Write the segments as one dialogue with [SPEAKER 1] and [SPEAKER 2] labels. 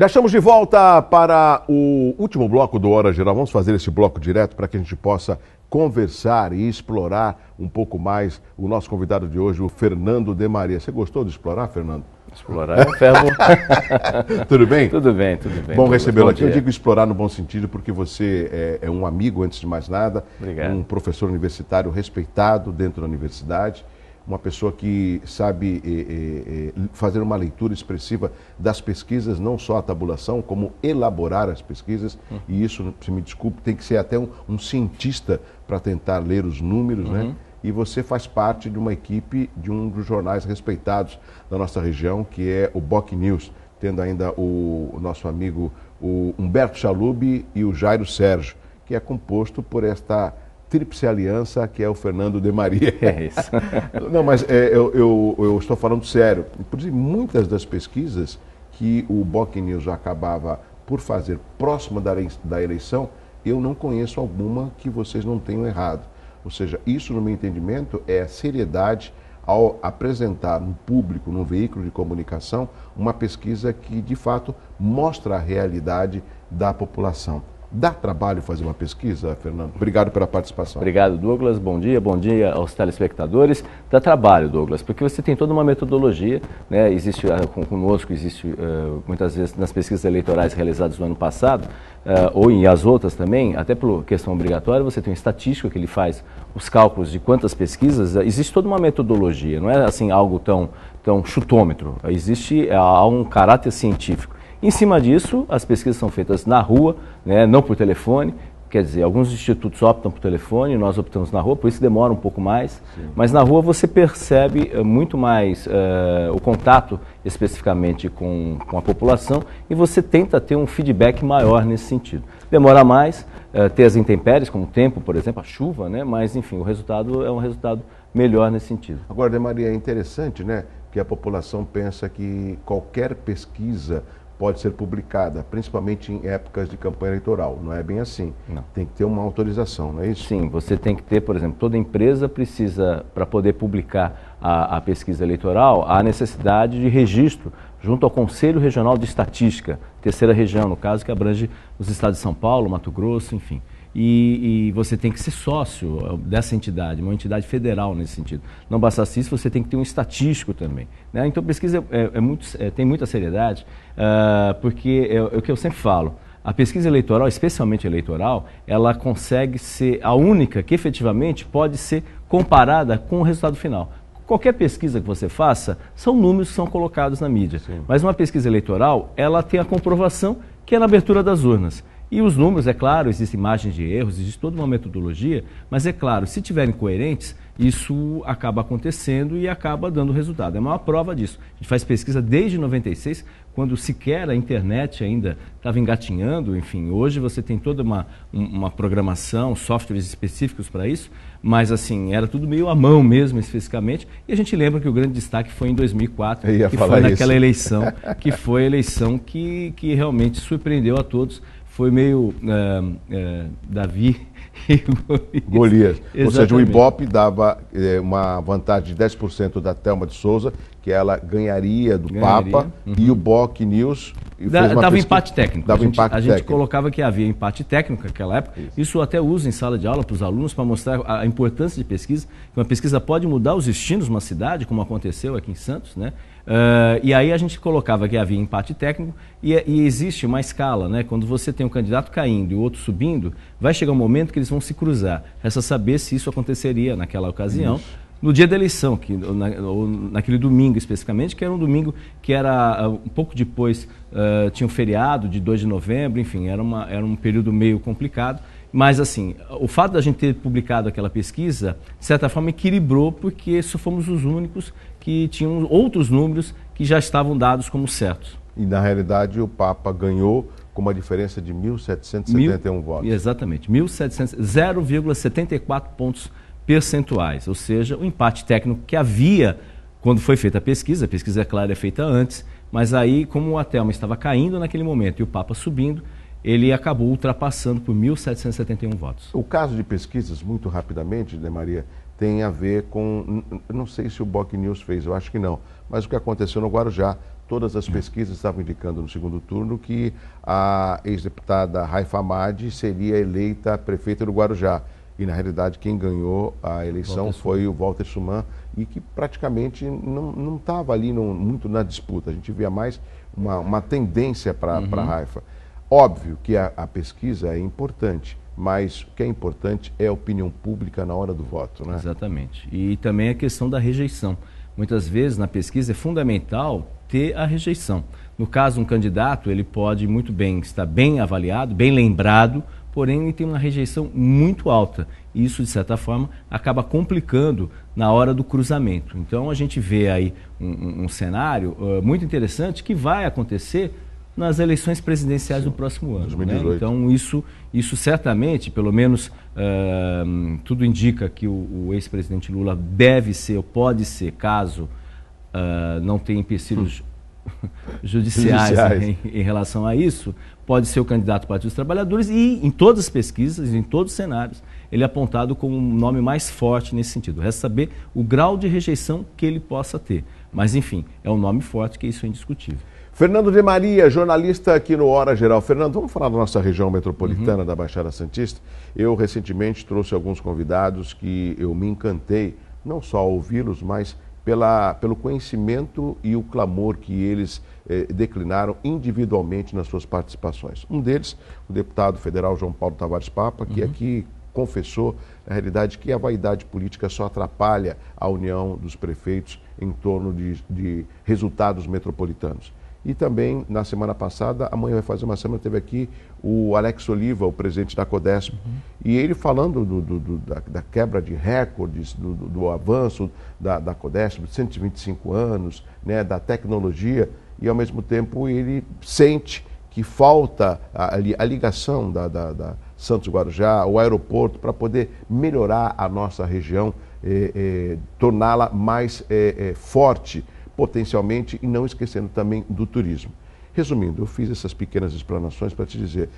[SPEAKER 1] Já estamos de volta para o último bloco do Hora Geral. Vamos fazer esse bloco direto para que a gente possa conversar e explorar um pouco mais o nosso convidado de hoje, o Fernando de Maria. Você gostou de explorar, Fernando? Explorar é ferro. tudo bem? Tudo bem, tudo bem. Bom recebê-lo aqui. Eu digo explorar no bom sentido porque você é, é um amigo, antes de mais nada. Obrigado. Um professor universitário respeitado dentro da universidade uma pessoa que sabe eh, eh, eh, fazer uma leitura expressiva das pesquisas, não só a tabulação, como elaborar as pesquisas. Uhum. E isso, se me desculpe, tem que ser até um, um cientista para tentar ler os números, né? uhum. né? E você faz parte de uma equipe de um dos jornais respeitados da nossa região, que é o Boc News, tendo ainda o, o nosso amigo o Humberto Chalub e o Jairo Sérgio, que é composto por esta Tríplice Aliança, que é o Fernando de Maria. É isso. Não, mas é, eu, eu, eu, estou falando sério. Inclusive, muitas das pesquisas que o Boc News acabava por fazer próxima da eleição, eu não conheço alguma que vocês não tenham errado. Ou seja, isso, no meu entendimento, é a seriedade ao apresentar no público, num veículo de comunicação, uma pesquisa que, de fato, mostra a realidade da população. Dá trabalho fazer uma pesquisa, Fernando?
[SPEAKER 2] Obrigado pela participação. Obrigado, Douglas. Bom dia, bom dia aos telespectadores. Dá trabalho, Douglas, porque você tem toda uma metodologia, né? Existe ah, conosco, existe ah, muitas vezes nas pesquisas eleitorais realizadas no ano passado, ah, ou em as outras também, até por questão obrigatória, você tem um estatístico que ele faz os cálculos de quantas pesquisas. Existe toda uma metodologia, não é assim algo tão, tão chutômetro. Existe há um caráter científico. Em cima disso, as pesquisas são feitas na rua, né, não por telefone. Quer dizer, alguns institutos optam por telefone, nós optamos na rua, por isso demora um pouco mais. Sim. Mas na rua você percebe eh, muito mais uh, o contato especificamente com, com a população e você tenta ter um feedback maior nesse sentido. Demora mais, uh, ter as intempéries, como o tempo, por exemplo, a chuva, né? mas enfim, o resultado é um resultado melhor nesse sentido. Agora, Maria,
[SPEAKER 1] é interessante né, que a população pensa que qualquer pesquisa pode ser
[SPEAKER 2] publicada, principalmente em épocas de campanha eleitoral. Não é bem assim. Não. Tem que ter uma autorização, não é isso? Sim, você tem que ter, por exemplo, toda empresa precisa, para poder publicar a, a pesquisa eleitoral, há necessidade de registro junto ao Conselho Regional de Estatística, terceira região, no caso, que abrange os estados de São Paulo, Mato Grosso, enfim e, e, você tem que ser sócio é, dessa entidade, uma entidade federal nesse sentido. Não bastasse isso, você tem que ter um estatístico também. Né? Então, pesquisa é, é muito, é, tem muita seriedade, uh, porque é, é, o que eu sempre falo. A pesquisa eleitoral, especialmente eleitoral, ela consegue ser a única que efetivamente pode ser comparada com o resultado final qualquer pesquisa que você faça, são números que são colocados na mídia. Sim. Mas uma pesquisa eleitoral, ela tem a comprovação que é na abertura das urnas. E os números, é claro, existem imagens de erros, existe toda uma metodologia, mas é claro, se tiverem coerentes, isso acaba acontecendo e acaba dando resultado. É uma prova disso. A gente faz pesquisa desde 96, quando sequer a internet ainda estava engatinhando, enfim, hoje você tem toda uma, uma programação, softwares específicos para isso, mas assim, era tudo meio à mão mesmo, especificamente, e a gente lembra que o grande destaque foi em 2004, que foi naquela isso. eleição, que foi a eleição que, que realmente surpreendeu a todos, foi meio eh, eh, Davi e Golias. Ou seja, o Ibope
[SPEAKER 1] dava eh, uma vantagem de 10% da Thelma de Souza, que ela ganharia do ganharia. Papa, uhum. e o Boc News. dava empate técnico. Dava a gente, empate a técnico. gente
[SPEAKER 2] colocava que havia empate técnico naquela época. Isso, Isso até usa em sala de aula para os alunos para mostrar a importância de pesquisa, que uma pesquisa pode mudar os destinos de uma cidade, como aconteceu aqui em Santos, né? Uh, e aí a gente colocava que havia empate técnico e, e, existe uma escala, né? Quando você tem um candidato caindo e o outro subindo, vai chegar um momento que eles vão se cruzar. Resta saber se isso aconteceria naquela ocasião. Uhum. no dia da eleição, que, na, naquele domingo especificamente, que era um domingo que era ah, um pouco depois, uh, tinha um feriado de 2 de novembro, enfim, era, uma, era um período meio complicado. Mas, assim, o fato da gente ter publicado aquela pesquisa, de certa forma, equilibrou, porque só fomos os únicos que tinham outros números que já estavam dados como certos. E na realidade o Papa ganhou com uma diferença de 1.771 votos. Exatamente, 0,74 pontos percentuais, ou seja, o empate técnico que havia quando foi feita a pesquisa, a pesquisa, é claro, é feita antes, mas aí, como a Thelma estava caindo naquele momento e o Papa subindo, ele acabou ultrapassando por 1.771 votos. O caso
[SPEAKER 1] de pesquisas, muito rapidamente, né, Maria, tem a ver com. Não sei se o Boc News fez, eu acho que não, mas o que aconteceu no Guarujá. Todas as pesquisas estavam indicando no segundo turno que a ex-deputada Raifa Amadi seria eleita prefeita do Guarujá. E, na realidade, quem ganhou a eleição Walter foi o Walter Suman, e que praticamente não estava ali no, muito na disputa. A gente via mais uma, uma tendência para uhum. a Raifa. Óbvio que a, a pesquisa é importante, mas o que é importante
[SPEAKER 2] é a opinião pública na hora do voto, né? Exatamente. E também a questão da rejeição. Muitas vezes na pesquisa é fundamental ter a rejeição. No caso um candidato, ele pode muito bem estar bem avaliado, bem lembrado, porém ele tem uma rejeição muito alta. E isso, de certa forma, acaba complicando na hora do cruzamento. Então a gente vê aí um, um, um cenário uh, muito interessante que vai acontecer nas eleições presidenciais Sim, do próximo ano. 2018. Né? Então, isso, isso certamente, pelo menos uh, tudo indica que o, o ex-presidente Lula deve ser, ou pode ser, caso uh, não tenha empecilhos hum. judiciais, né, judiciais. Em, em, relação a isso, pode ser o candidato do Partido dos Trabalhadores e, em todas as pesquisas, em todos os cenários, ele é apontado como um nome mais forte nesse sentido. Resta saber o grau de rejeição que ele possa ter. Mas, enfim, é um nome forte que isso é indiscutível.
[SPEAKER 1] Fernando de Maria, jornalista aqui no Hora Geral. Fernando, vamos falar da nossa região metropolitana uhum. da Baixada Santista. Eu recentemente trouxe alguns convidados que eu me encantei, não só ao ouvi-los, mas pela, pelo conhecimento e o clamor que eles eh, declinaram individualmente nas suas participações. Um deles, o deputado federal João Paulo Tavares Papa, que uhum. aqui confessou, na realidade, que a vaidade política só atrapalha a união dos prefeitos em torno de, de resultados metropolitanos. E também, na semana passada, amanhã vai fazer uma semana, teve aqui o Alex Oliva, o presidente da Codesp, uhum. e ele falando do, do, do, da, da, quebra de recordes, do, avanço da, da Codesp, de 125 anos, né, da tecnologia, e ao mesmo tempo ele sente que falta a, a ligação da, da, da Santos Guarujá, o aeroporto, para poder melhorar a nossa região, eh, eh, torná-la mais eh, eh forte potencialmente, e não esquecendo também do turismo. Resumindo, eu fiz essas pequenas explanações para te dizer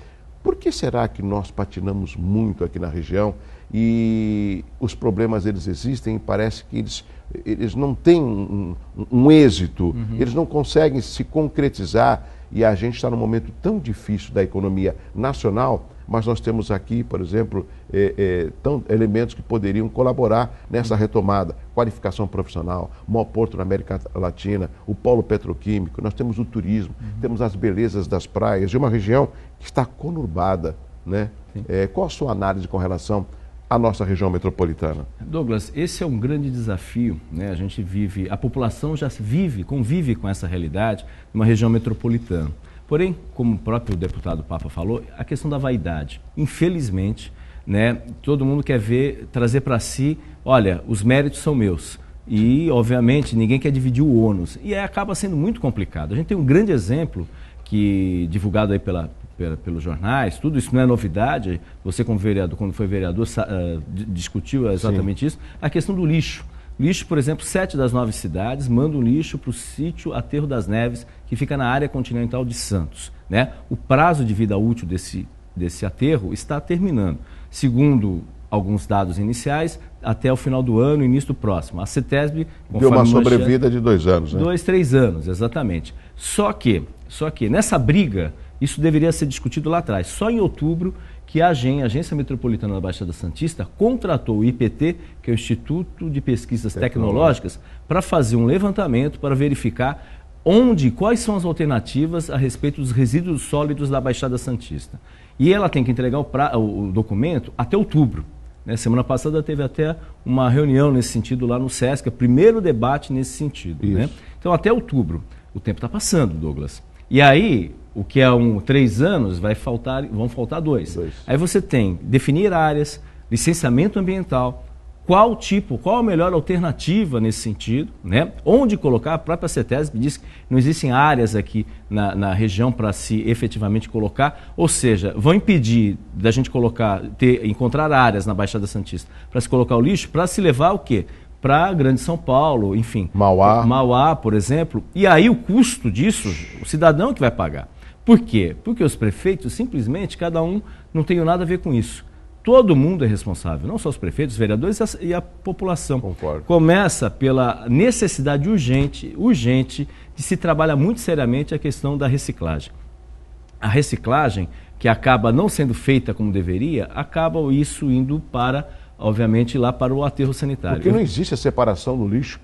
[SPEAKER 1] por que será que nós patinamos muito aqui na região e os problemas eles existem e parece que eles, eles não têm um, um êxito, uhum. eles não conseguem se concretizar e a gente está num momento tão difícil da economia nacional mas nós temos aqui, por exemplo, é, é, tão, elementos que poderiam colaborar nessa retomada. Qualificação profissional, maior porto na América Latina, o polo petroquímico, nós temos o turismo, uhum. temos as belezas das praias, de uma região que está conurbada. Né? É, qual a sua análise com relação à nossa região metropolitana.
[SPEAKER 2] Douglas, esse é um grande desafio, né? A gente vive, a população já vive, convive com essa realidade numa região metropolitana. Porém, como o próprio deputado Papa falou, a questão da vaidade. Infelizmente, né, todo mundo quer ver, trazer para si, olha, os méritos são meus. E, obviamente, ninguém quer dividir o ônus. E aí acaba sendo muito complicado. A gente tem um grande exemplo que divulgado aí pela, pela, pelos jornais, tudo isso não é novidade. Você, como vereador, quando foi vereador, uh, discutiu exatamente Sim. isso, a questão do lixo. Lixo, por exemplo, sete das nove cidades mandam lixo para o sítio Aterro das Neves, que fica na área continental de Santos. Né? O prazo de vida útil desse, desse aterro está terminando. Segundo alguns dados iniciais, até o final do ano, início do próximo. A CETESB... Deu uma sobrevida de dois anos, né? Dois, três anos, exatamente. Só que, só que nessa briga, isso deveria ser discutido lá atrás. Só em outubro que a AGEM, a Agência Metropolitana da Baixada Santista, contratou o IPT, que é o Instituto de Pesquisas Tecnológicas, para fazer um levantamento para verificar onde, quais são as alternativas a respeito dos resíduos sólidos da Baixada Santista. E ela tem que entregar o, pra, o documento até outubro. Né? Semana passada teve até uma reunião nesse sentido lá no SESC, primeiro debate nesse sentido. Né? Então, até outubro. O tempo está passando, Douglas. E aí, o que é um três anos, vai faltar, vão faltar dois. dois. Aí você tem definir áreas, licenciamento ambiental, qual tipo, qual a melhor alternativa nesse sentido, né? Onde colocar, a própria CETESB diz que não existem áreas aqui na, na região para se efetivamente colocar, ou seja, vão impedir da gente colocar, ter, encontrar áreas na Baixada Santista para se colocar o lixo, para se levar o quê? Para Grande São Paulo, enfim. Mauá. Mauá, por exemplo. E aí o custo disso, o cidadão que vai pagar. Por quê? Porque os prefeitos, simplesmente, cada um não tem nada a ver com isso. Todo mundo é responsável, não só os prefeitos, os vereadores e a, e a população. Concordo. Começa pela necessidade urgente, urgente, de se trabalhar muito seriamente a questão da reciclagem. A reciclagem, que acaba não sendo feita como deveria, acaba isso indo para, obviamente, lá para o aterro sanitário. Porque não existe a separação do lixo.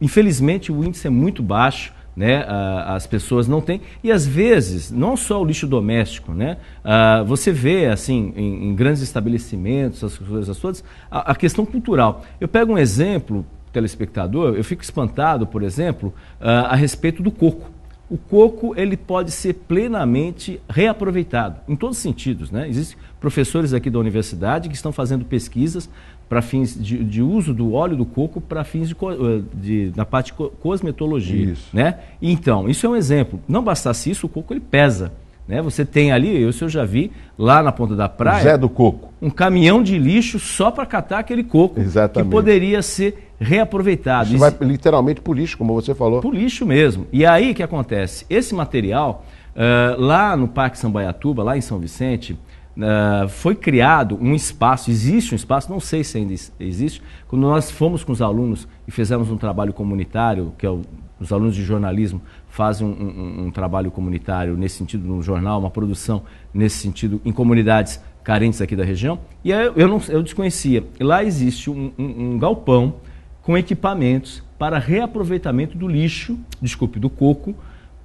[SPEAKER 2] Infelizmente, o índice é muito baixo né? Ah, as pessoas não têm. E às vezes, não só o lixo doméstico, né? Ah, você vê, assim, em, em grandes estabelecimentos, as coisas todas, a, a, questão cultural. Eu pego um exemplo, telespectador, eu fico espantado, por exemplo, ah, a respeito do coco o coco ele pode ser plenamente reaproveitado, em todos os sentidos. Né? Existem professores aqui da universidade que estão fazendo pesquisas para fins de, de, uso do óleo do coco para fins de, eh, de, da parte de cosmetologia. Isso. Né? Então, isso é um exemplo. Não bastasse isso, o coco ele pesa. Né? Você tem ali, eu, eu já vi, lá na ponta da praia. Zé do Coco. Um caminhão de lixo só para catar aquele coco. Exatamente. Que poderia ser reaproveitado. Isso, vai literalmente para lixo, como você falou. Para lixo mesmo. E aí o que acontece? Esse material, uh, lá no Parque Sambaiatuba, lá em São Vicente, Uh, foi criado um espaço, existe um espaço, não sei se ainda existe, quando nós fomos com os alunos e fizemos um trabalho comunitário, que é o, os alunos de jornalismo fazem um, um, um, trabalho comunitário nesse sentido num jornal, uma produção nesse sentido em comunidades carentes aqui da região. E eu, eu, não, eu desconhecia. E lá existe um, um, galpão com equipamentos para reaproveitamento do lixo, desculpe, do coco,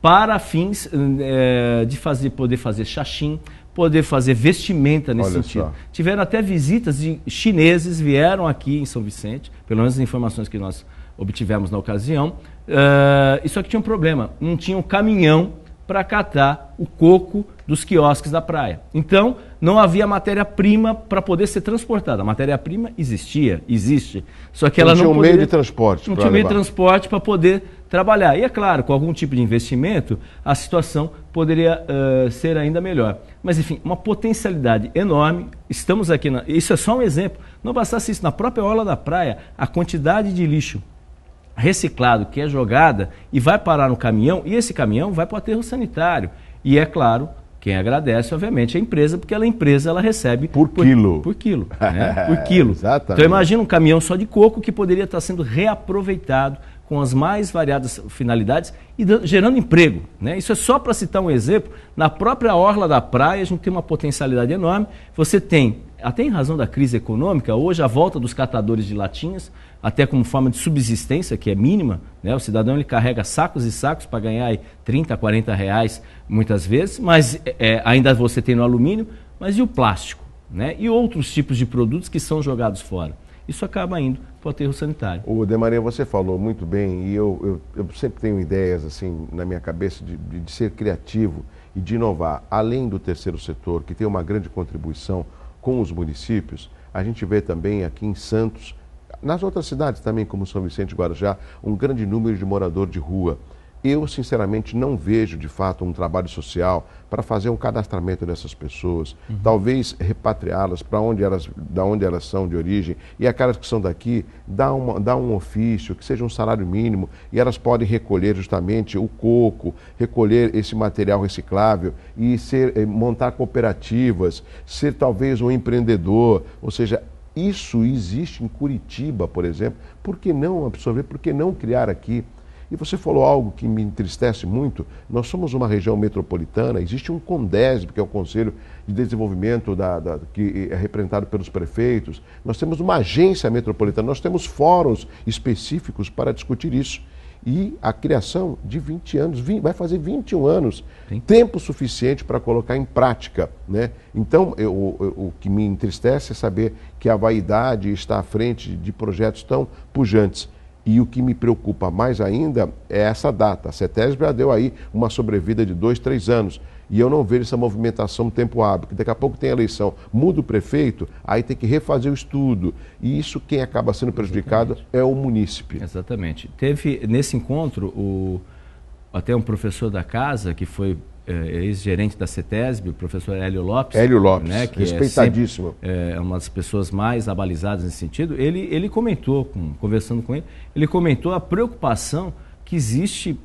[SPEAKER 2] para fins é, de fazer, poder fazer xaxim, poder fazer vestimenta nesse Olha sentido. Só. Tiveram até visitas de chineses, vieram aqui em São Vicente, pelo menos as informações que nós obtivemos na ocasião, Uh, ah, aqui tinha um problema, não tinha um caminhão para catar o coco dos quiosques da praia. Então, não havia matéria-prima para poder ser transportada. A matéria-prima existia, existe, só que então não ela não tinha um poderia, meio de transporte. Não tinha meio de transporte para poder trabalhar. E é claro, com algum tipo de investimento, a situação poderia uh, ser ainda melhor. Mas enfim, uma potencialidade enorme. Estamos aqui, na... isso é só um exemplo. Não bastasse isso, na própria orla da praia, a quantidade de lixo reciclado que é jogada e vai parar no caminhão e esse caminhão vai para o aterro sanitário. E é claro, quem agradece, obviamente, é a empresa, porque a é empresa ela recebe por, por quilo. Por quilo. Né? Por quilo. É, exatamente. Então imagina um caminhão só de coco que poderia estar sendo reaproveitado com as mais variadas finalidades e gerando emprego. Né? Isso é só para citar um exemplo. Na própria orla da praia, a gente tem uma potencialidade enorme. Você tem, até em razão da crise econômica, hoje a volta dos catadores de latinhas, até como forma de subsistência, que é mínima. Né? O cidadão ele carrega sacos e sacos para ganhar aí 30, 40 reais muitas vezes, mas é, ainda você tem no alumínio, mas e o plástico? Né? E outros tipos de produtos que são jogados fora. Isso acaba indo para o aterro sanitário. O Demaria, você falou muito bem,
[SPEAKER 1] e eu, eu, eu, sempre tenho ideias assim na minha cabeça de, de, de ser criativo e de inovar. Além do terceiro setor, que tem uma grande contribuição com os municípios, a gente vê também aqui em Santos nas outras cidades também, como São Vicente e Guarujá, um grande número de morador de rua. Eu, sinceramente, não vejo de fato um trabalho social para fazer um cadastramento dessas pessoas, uhum. talvez repatriá-las para onde elas, da onde elas são de origem, e aquelas que são daqui, dá, uma, dá um ofício, que seja um salário mínimo, e elas podem recolher justamente o coco, recolher esse material reciclável e ser, eh, montar cooperativas, ser talvez um empreendedor, ou seja, isso existe em Curitiba, por exemplo. Por que não absorver? Por que não criar aqui? E você falou algo que me entristece muito. Nós somos uma região metropolitana, existe um CONDESB, que é o Conselho de Desenvolvimento, da, da, que é representado pelos prefeitos. Nós temos uma agência metropolitana, nós temos fóruns específicos para discutir isso e a criação de 20 anos, 20, vai fazer 21 anos, Sim. tempo suficiente para colocar em prática. Né? Então, eu, eu, o que me entristece é saber que a vaidade está à frente de projetos tão pujantes. E o que me preocupa mais ainda é essa data. A CETESB já deu aí uma sobrevida de dois, três anos. E eu não vejo essa movimentação no tempo hábil. Daqui a pouco tem eleição, muda o prefeito, aí tem que refazer
[SPEAKER 2] o estudo. E isso quem acaba sendo prejudicado Exatamente. é o munícipe. Exatamente. Teve, nesse encontro, o, até um professor da casa, que foi é, ex-gerente da CETESB, o professor Hélio Lopes. Hélio Lopes, né, que é respeitadíssimo. É, sempre, é, uma das pessoas mais abalizadas nesse sentido. Ele, ele comentou, com, conversando com ele, ele comentou a preocupação que existe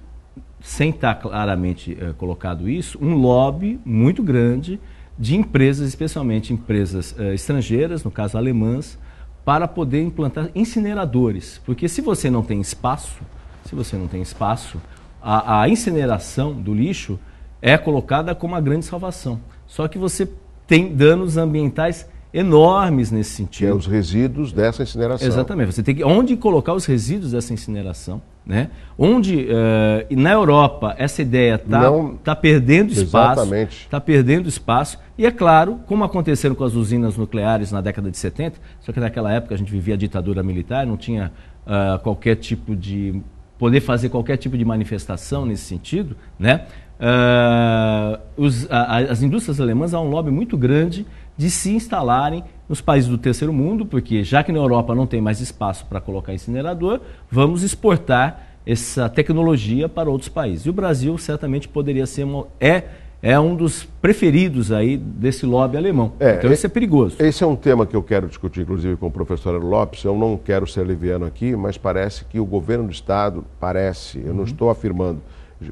[SPEAKER 2] sem estar tá claramente eh, colocado isso, um lobby muito grande de empresas, especialmente empresas eh, estrangeiras, no caso alemãs, para poder implantar incineradores. Porque se você não tem espaço, se você não tem espaço, a, a incineração do lixo é colocada como a grande salvação. Só que você tem danos ambientais enormes nesse sentido. Que é os resíduos dessa incineração. Exatamente. Você tem que onde colocar os resíduos dessa incineração, né? Onde uh, na Europa essa ideia está tá perdendo espaço, está perdendo espaço e é claro, como aconteceram com as usinas nucleares na década de 70, só que naquela época a gente vivia a ditadura militar, não tinha uh, qualquer tipo de poder fazer qualquer tipo de manifestação nesse sentido, né? Uh, os, a, as indústrias alemãs há um lobby muito grande de se instalarem nos países do terceiro mundo, porque já que na Europa não tem mais espaço para colocar incinerador, vamos exportar essa tecnologia para outros países. E o Brasil certamente poderia ser uma, é é um dos preferidos aí desse lobby alemão. É, então
[SPEAKER 1] isso é perigoso. Esse é um tema que eu quero discutir, inclusive, com o professor Lopes. Eu não quero ser leviano aqui, mas parece que o governo do Estado, parece, eu uhum. não estou afirmando,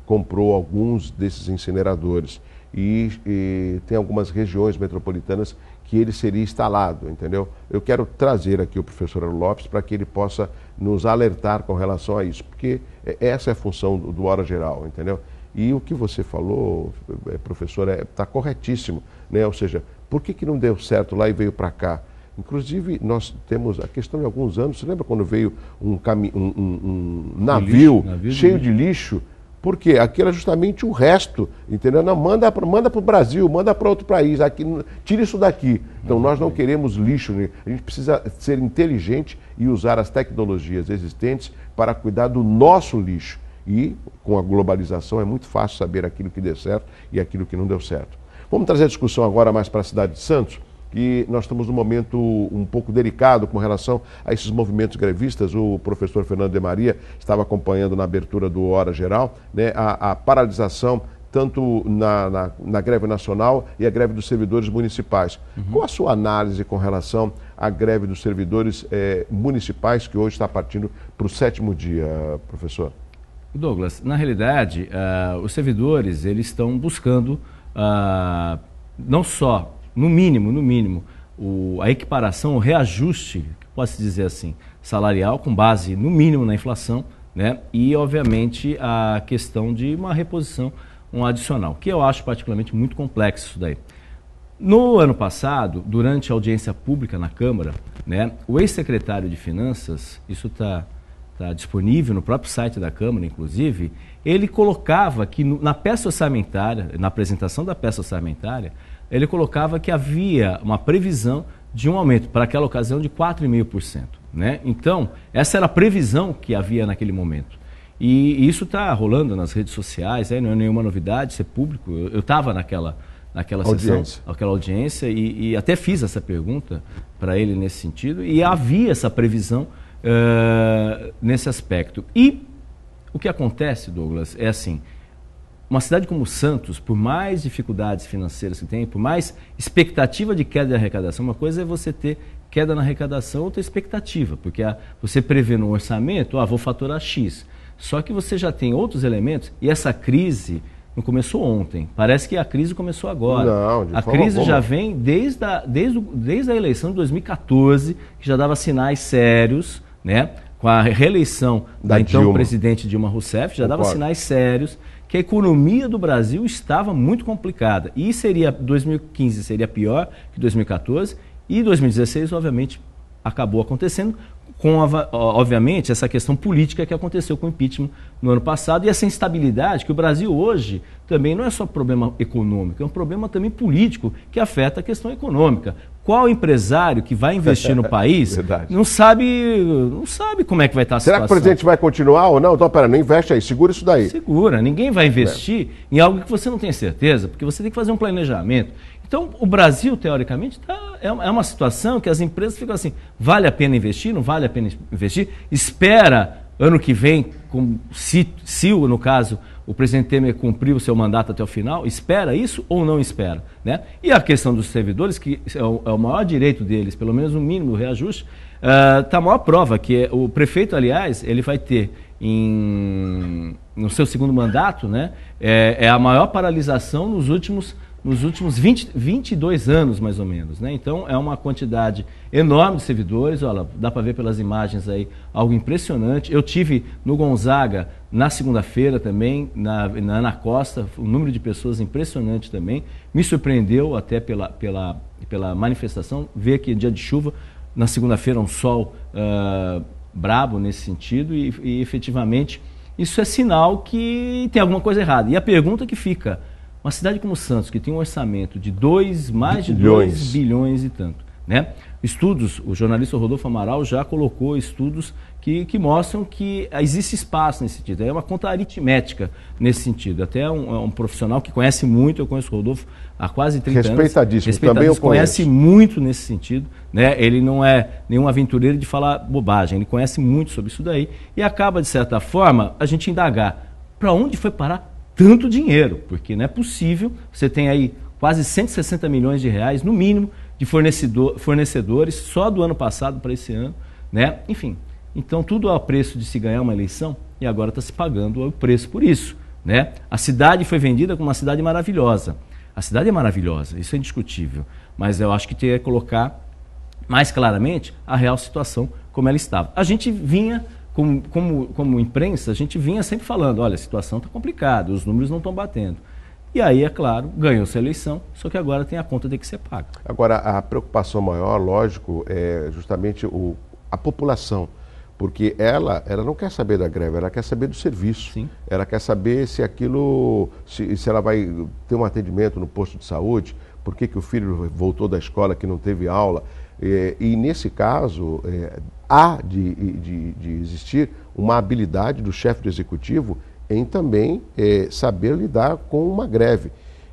[SPEAKER 1] comprou alguns desses incineradores e, e, tem algumas regiões metropolitanas que ele seria instalado, entendeu? Eu quero trazer aqui o professor Lopes para que ele possa nos alertar com relação a isso, porque é, essa é a função do, do Hora Geral, entendeu? E o que você falou, é, professor, está é, tá corretíssimo, né? Ou seja, por que, que não deu certo lá e veio para cá? Inclusive, nós temos a questão de alguns anos, você lembra quando veio um, um, um, um navio, lixo, navio cheio de lixo, de lixo porque aquilo é justamente o resto, entendeu? Não, manda para manda o Brasil, manda para outro país, aqui, tira isso daqui. Então nós não queremos lixo, né? a gente precisa ser inteligente e usar as tecnologias existentes para cuidar do nosso lixo. E com a globalização é muito fácil saber aquilo que deu certo e aquilo que não deu certo. Vamos trazer a discussão agora mais para a cidade de Santos que nós estamos num momento um pouco delicado com relação a esses movimentos grevistas. O professor Fernando de Maria estava acompanhando na abertura do Hora Geral né, a, a paralisação tanto na, na, na, greve nacional e a greve dos servidores municipais. Uhum. Qual a sua análise com relação à greve dos servidores eh, municipais que hoje está partindo para o sétimo dia, professor?
[SPEAKER 2] Douglas, na realidade, uh, os servidores eles estão buscando uh, não só no mínimo, no mínimo, o, a equiparação, o reajuste, pode-se dizer assim, salarial, com base, no mínimo, na inflação, né? E, obviamente, a questão de uma reposição, um adicional, que eu acho particularmente muito complexo isso daí. No ano passado, durante a audiência pública na Câmara, né, o ex-secretário de Finanças, isso está tá disponível no próprio site da Câmara, inclusive, ele colocava que no, na peça orçamentária, na apresentação da peça orçamentária, ele colocava que havia uma previsão de um aumento para aquela ocasião de 4,5%. Né? Então, essa era a previsão que havia naquele momento. E, isso está rolando nas redes sociais, não é nenhuma novidade, isso é público. Eu estava naquela, naquela audiência. sessão, naquela audiência, e, e até fiz essa pergunta para ele nesse sentido, e havia essa previsão uh, nesse aspecto. E o que acontece, Douglas, é assim: uma cidade como Santos, por mais dificuldades financeiras que tem, por mais expectativa de queda de arrecadação, uma coisa é você ter queda na arrecadação, outra expectativa, porque você prevê no orçamento, ah, vou faturar X. Só que você já tem outros elementos e essa crise não começou ontem. Parece que a crise começou agora. Não, de a crise alguma. já vem desde a, desde, desde a eleição de 2014, que já dava sinais sérios, né? Com a reeleição da, da então Dilma. presidente Dilma Rousseff, já Concordo. dava sinais sérios que a economia do Brasil estava muito complicada. E seria 2015 seria pior que 2014 e 2016, obviamente, acabou acontecendo com, obviamente, essa questão política que aconteceu com o impeachment no ano passado e essa instabilidade que o Brasil hoje também não é só problema econômico, é um problema também político que afeta a questão econômica. Qual empresário que vai investir no país não sabe não sabe como é que vai estar a Será situação. Será que o presidente vai continuar ou não? Então, pera, não investe aí, segura isso daí. Segura, ninguém vai é. investir é. em algo que você não tem certeza, porque você tem que fazer um planejamento. Então, o Brasil, teoricamente, tá, é, é, uma situação que as empresas ficam assim: vale a pena investir? Não vale a pena investir? Espera ano que vem, com, se, se no caso o presidente Temer cumpriu o seu mandato até o final, espera isso ou não espera? Né? E a questão dos servidores, que é o, é o maior direito deles, pelo menos o um mínimo reajuste, está eh, uh, a maior prova que é, o prefeito, aliás, ele vai ter em, no seu segundo mandato, né, é, é a maior paralisação nos últimos nos últimos 20, 22 anos, mais ou menos. Né? Então, é uma quantidade enorme de servidores. Olha, dá para ver pelas imagens aí algo impressionante. Eu tive no Gonzaga na segunda-feira também, na, na Ana Costa, um número de pessoas impressionante também. Me surpreendeu até pela, pela, pela manifestação, ver que dia de chuva, na segunda-feira, um sol uh, brabo nesse sentido e, e efetivamente. Isso é sinal que tem alguma coisa errada. E a pergunta que fica, uma cidade como Santos, que tem um orçamento de dois mais de 2 bilhões e tanto. Né? Estudos, o jornalista Rodolfo Amaral já colocou estudos que, que mostram que existe espaço nesse sentido. É uma conta aritmética nesse sentido. Até um, é um profissional que conhece muito, eu conheço o Rodolfo há quase 30 respeitadíssimo, anos. Respeitadíssimo, também eu conheço. conhece muito nesse sentido. Né? Ele não é nenhum aventureiro de falar bobagem, ele conhece muito sobre isso daí e acaba, de certa forma, a gente indagar para onde foi parar tanto dinheiro, porque não é possível. Você tem aí quase 160 milhões de reais, no mínimo, de fornecedor, fornecedores só do ano passado para esse ano, né? Enfim, então tudo ao preço de se ganhar uma eleição e agora está se pagando o preço por isso, né? A cidade foi vendida como uma cidade maravilhosa. A cidade é maravilhosa, isso é indiscutível, mas eu acho que tem que colocar mais claramente a real situação como ela estava. A gente vinha como, como, como imprensa, a gente vinha sempre falando: olha, a situação está complicada, os números não estão batendo. E aí, é claro, ganhou-se a eleição, só que agora tem a conta de que ser paga.
[SPEAKER 1] Agora, a preocupação maior, lógico, é justamente o, a população. Porque ela, ela não quer saber da greve, ela quer saber do serviço. Sim. Ela quer saber se aquilo, se, se ela vai ter um atendimento no posto de saúde, por que, que o filho voltou da escola que não teve aula. É, e nesse caso, é, há de, de, de, existir uma habilidade do chefe do executivo em também é, saber lidar com uma greve.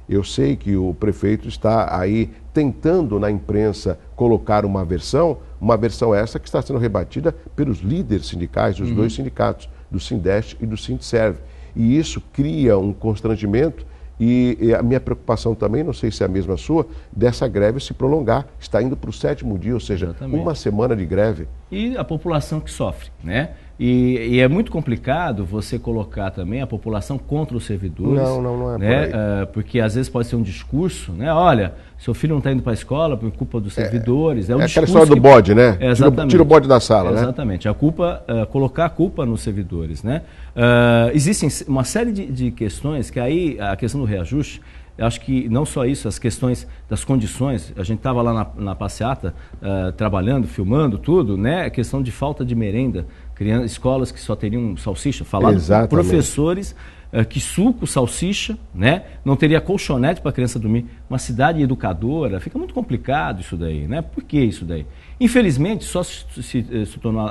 [SPEAKER 1] Eu sei que o prefeito está aí tentando na imprensa colocar uma versão, uma versão essa que está sendo rebatida pelos líderes sindicais dos uhum. dois sindicatos, do Sindeste e do Sindserve. E isso cria um constrangimento e, e a minha preocupação também, não sei se é a mesma sua, dessa greve se prolongar. Está indo para o sétimo dia, ou seja, Exatamente. uma semana de greve.
[SPEAKER 2] E a população que sofre, né? E, e, é muito complicado você colocar também a população contra os servidores. Não, não, não é. Né? Por ah, porque às vezes pode ser um discurso, né? Olha, seu filho não está indo para a escola por culpa dos é, servidores. É, é, um é aquela história do bode, né? É, exatamente. Tira, o bode da sala, né? Exatamente. A culpa, uh, colocar a culpa nos servidores, né? Uh, existem uma série de, de questões que aí a questão do reajuste acho que não só isso, as questões das condições, a gente estava lá na, na passeata, uh, trabalhando, filmando, tudo, né? A questão de falta de merenda crianças escolas que só teriam salsicha, falado Exatamente. professores eh, que suco, salsicha, né? Não teria colchonete para a criança dormir. Uma cidade educadora, fica muito complicado isso daí, né? Por que isso daí? Infelizmente, só se, se, se eh, tornou,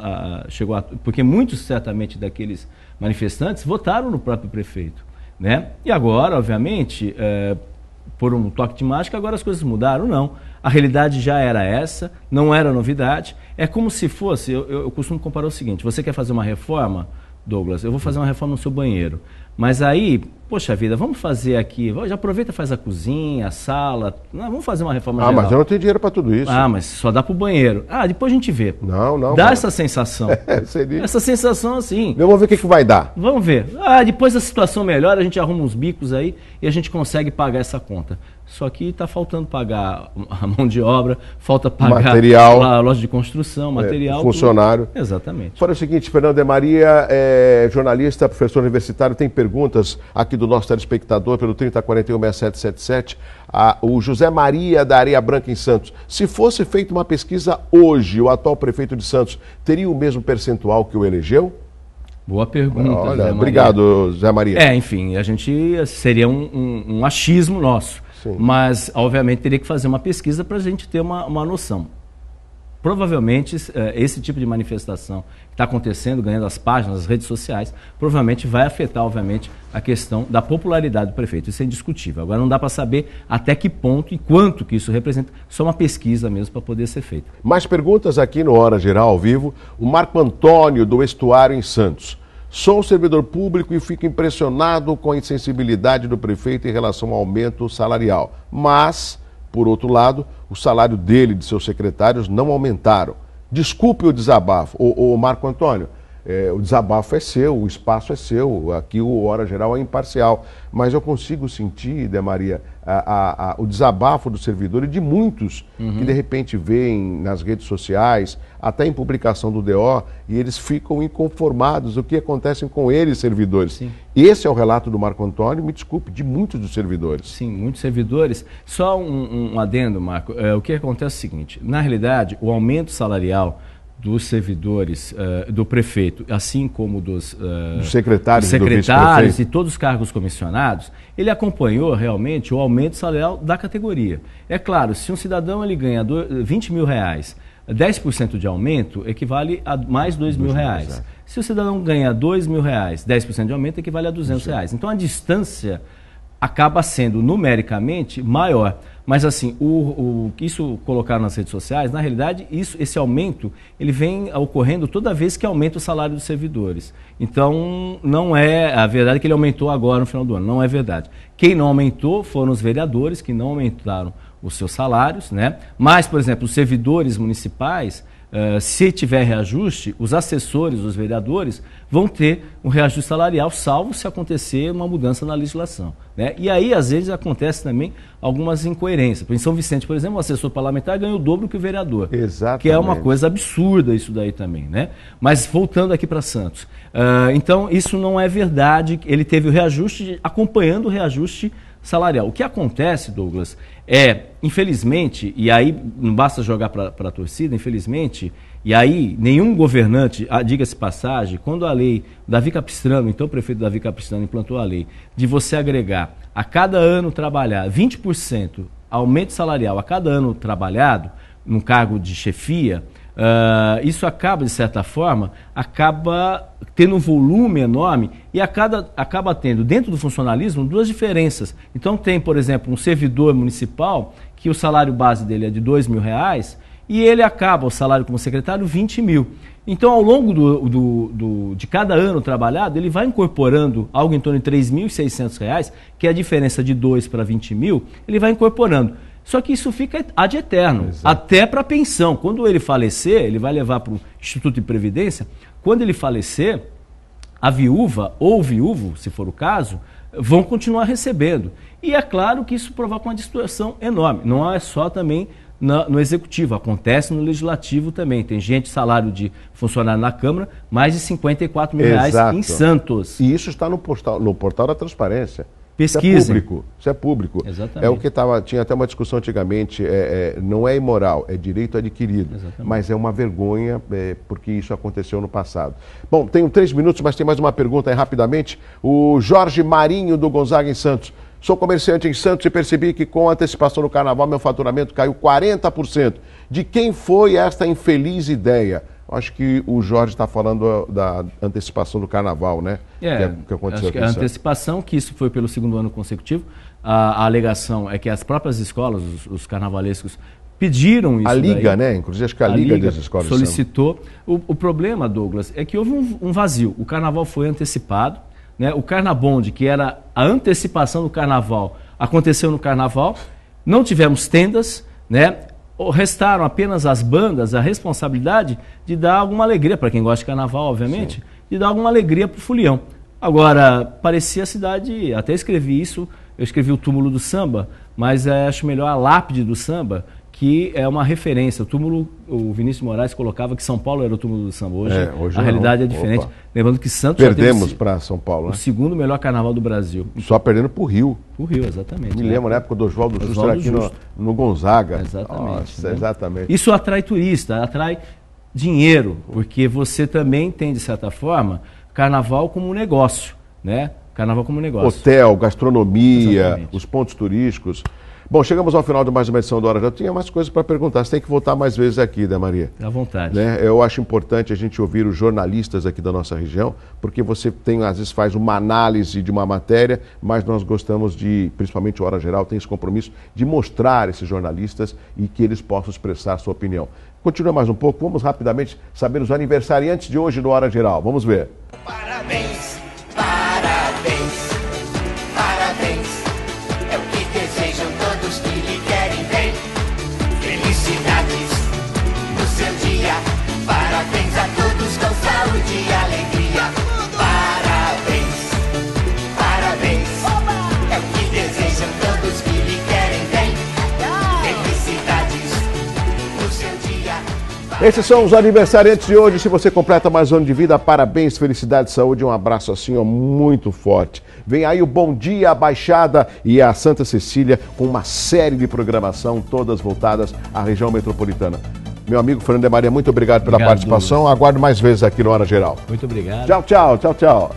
[SPEAKER 2] chegou a, porque muitos certamente daqueles manifestantes votaram no próprio prefeito, né? E agora, obviamente, eh, por um toque de mágica, agora as coisas mudaram, não. A realidade já era essa, não era novidade. É como se fosse, eu, eu costumo comparar o seguinte, você quer fazer uma reforma, Douglas, eu vou fazer uma reforma no seu banheiro. Mas aí, poxa vida, vamos fazer aqui, já aproveita faz a cozinha, a sala, não, né, vamos fazer uma reforma ah, geral. Ah, mas eu não tenho dinheiro para tudo isso. Ah, mas só dá para o banheiro. Ah, depois a gente vê. Não, não. Dá essa sensação. É, seria... Essa sensação assim. Eu vou ver o que, que vai dar. Vamos ver. Ah, depois a situação melhora, a gente arruma uns bicos aí e a gente consegue pagar essa conta. Só que está faltando pagar a mão de obra, falta pagar material, a loja de construção, é, material. É, funcionário. Tudo. Exatamente.
[SPEAKER 1] Fora o seguinte, Fernando de Maria, é, jornalista, professor universitário, tem perguntas aqui do nosso telespectador pelo 30416777. A, o José Maria da Areia Branca em Santos. Se fosse feita uma pesquisa hoje, o atual prefeito de Santos teria o mesmo percentual que o elegeu? Boa pergunta. Olha, Zé Obrigado, José
[SPEAKER 2] Maria. É, enfim, a gente seria um, um, um achismo nosso. Mas, obviamente, teria que fazer uma pesquisa para a gente ter uma, uma noção. Provavelmente, eh, esse tipo de manifestação que está acontecendo, ganhando as páginas, as redes sociais, provavelmente vai afetar, obviamente, a questão da popularidade do prefeito. Isso é indiscutível. Agora, não dá para saber até que ponto e quanto que isso representa. Só uma pesquisa mesmo para poder ser feita.
[SPEAKER 1] Mais perguntas aqui no Hora Geral, ao vivo. O Marco Antônio, do Estuário, em Santos. Sou servidor público e fico impressionado com a insensibilidade do prefeito em relação ao aumento salarial. Mas, por outro lado, o salário dele e de seus secretários não aumentaram. Desculpe o desabafo, o, o Marco Antônio. É, o desabafo é seu, o espaço é seu, aqui o Hora Geral é imparcial. Mas eu consigo sentir, Dé Maria, a, a, a, o desabafo do servidor e de muitos uhum. que de repente veem nas redes sociais, até em publicação do DO, e eles ficam inconformados o que acontece com eles, servidores.
[SPEAKER 2] Sim. Esse é o relato do Marco Antônio, me desculpe, de muitos dos servidores. Sim, muitos servidores. Só um, um adendo, Marco. É, o que acontece é o seguinte: na realidade, o aumento salarial dos servidores uh, do prefeito, assim como dos, uh, dos secretários, secretários do e todos os cargos comissionados, ele acompanhou realmente o aumento salarial da categoria. É claro, se um cidadão ele ganha 20 mil reais, 10% de aumento equivale a mais 2 mil reais. É. Se o cidadão ganha 2 mil reais, 10% de aumento equivale a 200 é. reais. Então a distância acaba sendo numericamente maior. Mas assim, o, o isso colocar nas redes sociais, na realidade, isso, esse aumento ele vem ocorrendo toda vez que aumenta o salário dos servidores. Então, não é a verdade é que ele aumentou agora no final do ano, não é verdade. Quem não aumentou foram os vereadores que não aumentaram os seus salários, né? Mas, por exemplo, os servidores municipais, eh, se tiver reajuste, os assessores, os vereadores, vão ter um reajuste salarial, salvo se acontecer uma mudança na legislação. Né? E aí, às vezes, acontece também algumas incoerências. Em São Vicente, por exemplo, o assessor parlamentar ganha o dobro que o vereador. Exatamente. Que é uma coisa absurda isso daí também. Né? Mas voltando aqui para Santos. Uh, então, isso não é verdade. Ele teve o reajuste, acompanhando o reajuste salarial. O que acontece, Douglas, é, infelizmente, e aí não basta jogar para a torcida, infelizmente, e aí nenhum governante, ah, diga-se passagem, quando a lei, Davi Capistrano, então o prefeito Davi Capistrano implantou a lei, de você agregar a cada ano trabalhar 20% aumento salarial a cada ano trabalhado, num cargo de chefia, Uh, isso acaba, de certa forma, acaba tendo um volume enorme e acaba, acaba tendo, dentro do funcionalismo, duas diferenças. Então tem, por exemplo, um servidor municipal que o salário base dele é de dois mil reais e ele acaba o salário como secretário 20 mil. Então, ao longo do, do, do, de cada ano trabalhado, ele vai incorporando algo em torno de R$ 3.600, que é a diferença de 2 para 20 mil, ele vai incorporando. Só que isso fica ad eterno, Exato. até para pensão. Quando ele falecer, ele vai levar para o Instituto de Previdência. Quando ele falecer, a viúva ou o viúvo, se for o caso, vão continuar recebendo. E é claro que isso provoca uma distorção enorme. Não é só também no executivo, acontece no legislativo também. Tem gente, salário de funcionário na Câmara, mais de 54 mil Exato. reais em Santos. E isso
[SPEAKER 1] está no portal, no portal da transparência. Pesquisa. Isso é público. Isso é público. Exatamente. É o que tava, tinha até uma discussão antigamente, é, é, não é imoral, é direito adquirido. Exatamente. Mas é uma vergonha é, porque isso aconteceu no passado. Bom, tenho três minutos, mas tem mais uma pergunta aí rapidamente. O Jorge Marinho do Gonzaga em Santos. Sou comerciante em Santos e percebi que com a antecipação do carnaval meu faturamento caiu 40%. De quem foi esta infeliz ideia? Acho que o Jorge está falando ah, da antecipação do carnaval, né? É, que, é, que aconteceu que a
[SPEAKER 2] antecipação, que isso foi pelo segundo ano consecutivo. A, a alegação é que as próprias escolas, os, os carnavalescos, pediram isso. A Liga, daí. né? Inclusive, acho que a, a Liga, Liga das Escolas. Solicitou. O, o, problema, Douglas, é que houve um, um, vazio. O carnaval foi antecipado. Né? O Carnabonde, que era a antecipação do carnaval, aconteceu no carnaval. Não tivemos tendas, né? restaram apenas às bandas a responsabilidade de dar alguma alegria, para quem gosta de carnaval, obviamente, Sim. de dar alguma alegria para o Fulião. Agora, parecia a cidade, até escrevi isso, eu escrevi o túmulo do samba, mas é, acho melhor a lápide do samba, que é uma referência. O túmulo, o Vinícius Moraes colocava que São Paulo era o túmulo do samba. Hoje, é, hoje a não. realidade é diferente. Opa. Lembrando que Santos Perdemos para São Paulo. Né? O segundo melhor carnaval do Brasil. Só perdendo para o Rio. Para o Rio, exatamente. Me né? lembro na época do do Justo, era aqui Justo. No, no, Gonzaga. Exatamente. Nossa, né? exatamente. Isso atrai turista, atrai dinheiro, porque você também tem, de certa forma, carnaval como um negócio, né? Carnaval como um negócio.
[SPEAKER 1] Hotel, gastronomia, exatamente. os pontos turísticos. Bom, chegamos ao final de mais uma edição do Hora. Já tinha mais coisas para perguntar. Você tem que voltar mais vezes aqui, né, Maria? À vontade. Né? Eu acho importante a gente ouvir os jornalistas aqui da nossa região, porque você tem, às vezes, faz uma análise de uma matéria, mas nós gostamos de, principalmente o Hora Geral, tem esse compromisso de mostrar esses jornalistas e que eles possam expressar a sua opinião. Continua mais um pouco, vamos rapidamente saber os aniversariantes de hoje do Hora Geral. Vamos ver. Parabéns! Esses são os aniversariantes de hoje. Se você completa mais um ano de vida, parabéns, felicidade, saúde, um abraço assim, ó, muito forte. Vem aí o Bom Dia, a Baixada e a Santa Cecília com uma série de programação, todas voltadas à região metropolitana. Meu amigo Fernando de Maria, muito obrigado pela obrigado, participação. Aguardo mais vezes aqui no Hora Geral. Muito obrigado. Tchau, tchau, tchau, tchau.